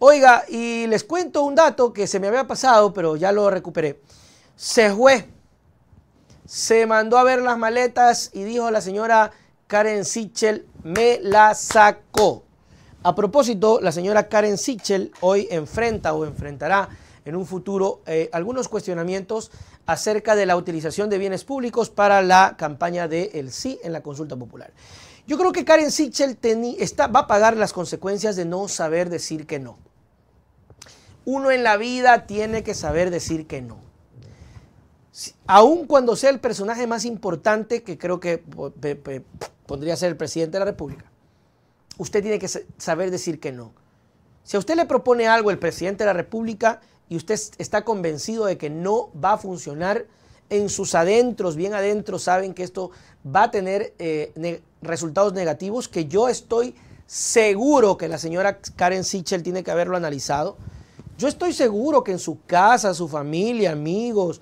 Oiga, y les cuento un dato que se me había pasado, pero ya lo recuperé. Se fue, se mandó a ver las maletas y dijo la señora Karen Sichel, me la sacó. A propósito, la señora Karen Sichel hoy enfrenta o enfrentará en un futuro eh, algunos cuestionamientos acerca de la utilización de bienes públicos para la campaña del sí en la consulta popular. Yo creo que Karen Sichel va a pagar las consecuencias de no saber decir que no uno en la vida tiene que saber decir que no. aun cuando sea el personaje más importante, que creo que podría ser el presidente de la República, usted tiene que saber decir que no. Si a usted le propone algo el presidente de la República y usted está convencido de que no va a funcionar, en sus adentros, bien adentro saben que esto va a tener eh, resultados negativos, que yo estoy seguro que la señora Karen Sichel tiene que haberlo analizado. Yo estoy seguro que en su casa, su familia, amigos,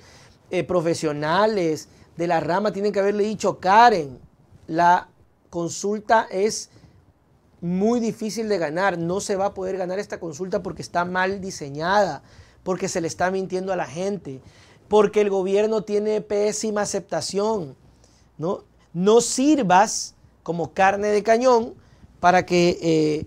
eh, profesionales de la rama tienen que haberle dicho, Karen, la consulta es muy difícil de ganar, no se va a poder ganar esta consulta porque está mal diseñada, porque se le está mintiendo a la gente, porque el gobierno tiene pésima aceptación. No, sirvas como carne de cañón para que eh,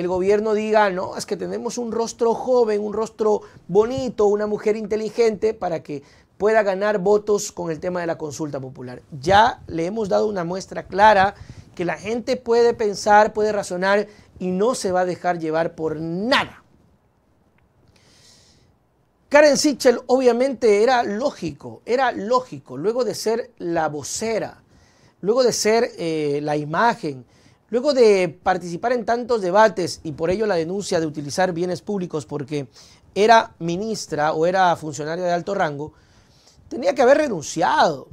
el gobierno diga, no, es que tenemos un rostro joven, un rostro bonito, una mujer inteligente para que pueda ganar votos con el tema de la consulta popular. Ya le hemos dado una muestra clara que la gente puede pensar, puede razonar y no se va a dejar llevar por nada. Karen Sichel obviamente era lógico, era lógico, luego de ser la vocera, luego de ser eh, la imagen, Luego de participar en tantos debates y por ello la denuncia de utilizar bienes públicos porque era ministra o era funcionaria de alto rango, tenía que haber renunciado.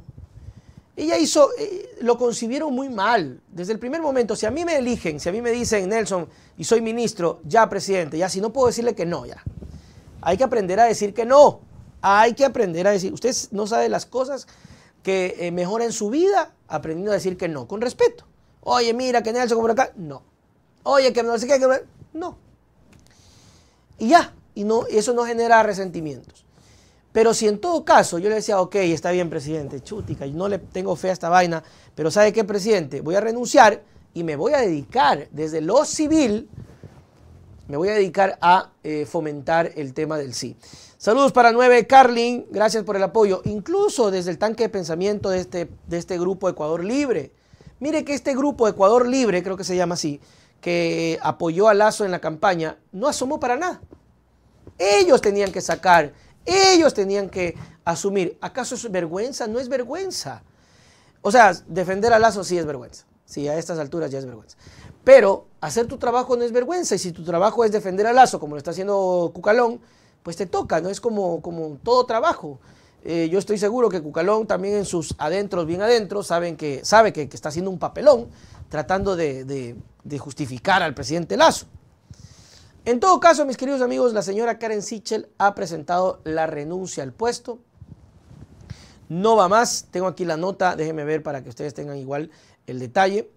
Ella hizo, eh, lo concibieron muy mal. Desde el primer momento, si a mí me eligen, si a mí me dicen Nelson y soy ministro, ya presidente, ya si no puedo decirle que no, ya. Hay que aprender a decir que no. Hay que aprender a decir, usted no sabe las cosas que eh, mejoran su vida aprendiendo a decir que no, con respeto. Oye, mira que Nelson por acá. No. Oye, que no sé No. Y ya. Y no, eso no genera resentimientos. Pero si en todo caso yo le decía, ok, está bien, presidente, chútica, Y no le tengo fe a esta vaina, pero ¿sabe qué, presidente? Voy a renunciar y me voy a dedicar desde lo civil, me voy a dedicar a eh, fomentar el tema del sí. Saludos para 9 Carlin, gracias por el apoyo, incluso desde el tanque de pensamiento de este, de este grupo Ecuador Libre. Mire que este grupo Ecuador Libre, creo que se llama así, que apoyó a Lazo en la campaña, no asomó para nada. Ellos tenían que sacar, ellos tenían que asumir. ¿Acaso es vergüenza? No es vergüenza. O sea, defender a Lazo sí es vergüenza. Sí, a estas alturas ya es vergüenza. Pero hacer tu trabajo no es vergüenza. Y si tu trabajo es defender a Lazo, como lo está haciendo Cucalón, pues te toca, ¿no? Es como, como todo trabajo. Eh, yo estoy seguro que Cucalón también en sus adentros, bien adentro, saben que, sabe que, está haciendo un papelón tratando de, de, justificar al presidente Lazo. En todo caso, mis queridos amigos, la señora Karen Sichel ha presentado la renuncia al puesto. No va más. Tengo aquí la nota, déjenme ver para que ustedes tengan igual el detalle.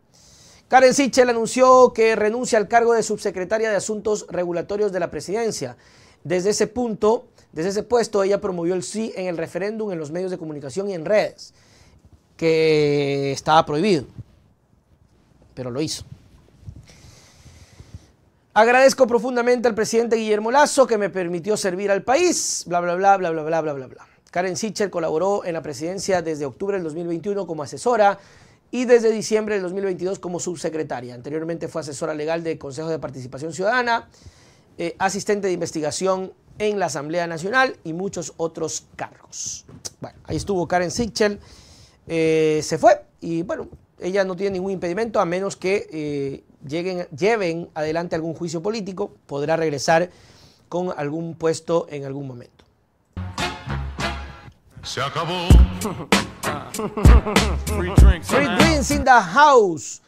Karen Sichel anunció que renuncia al cargo de subsecretaria de Asuntos Regulatorios de la Presidencia. Desde ese punto, desde ese puesto ella promovió el sí en el referéndum, en los medios de comunicación y en redes, que estaba prohibido, pero lo hizo. Agradezco profundamente al presidente Guillermo Lazo que me permitió servir al país, bla, bla, bla, bla, bla, bla, bla, bla, bla. Karen Sitcher colaboró en la presidencia desde octubre del 2021 como asesora y desde diciembre del 2022 como subsecretaria. Anteriormente fue asesora legal del Consejo de Participación Ciudadana, eh, asistente de investigación en la Asamblea Nacional y muchos otros cargos. Bueno, ahí estuvo Karen Sichel, eh, se fue y bueno, ella no tiene ningún impedimento a menos que eh, lleguen, lleven adelante algún juicio político, podrá regresar con algún puesto en algún momento. Se acabó. Free drinks in the house.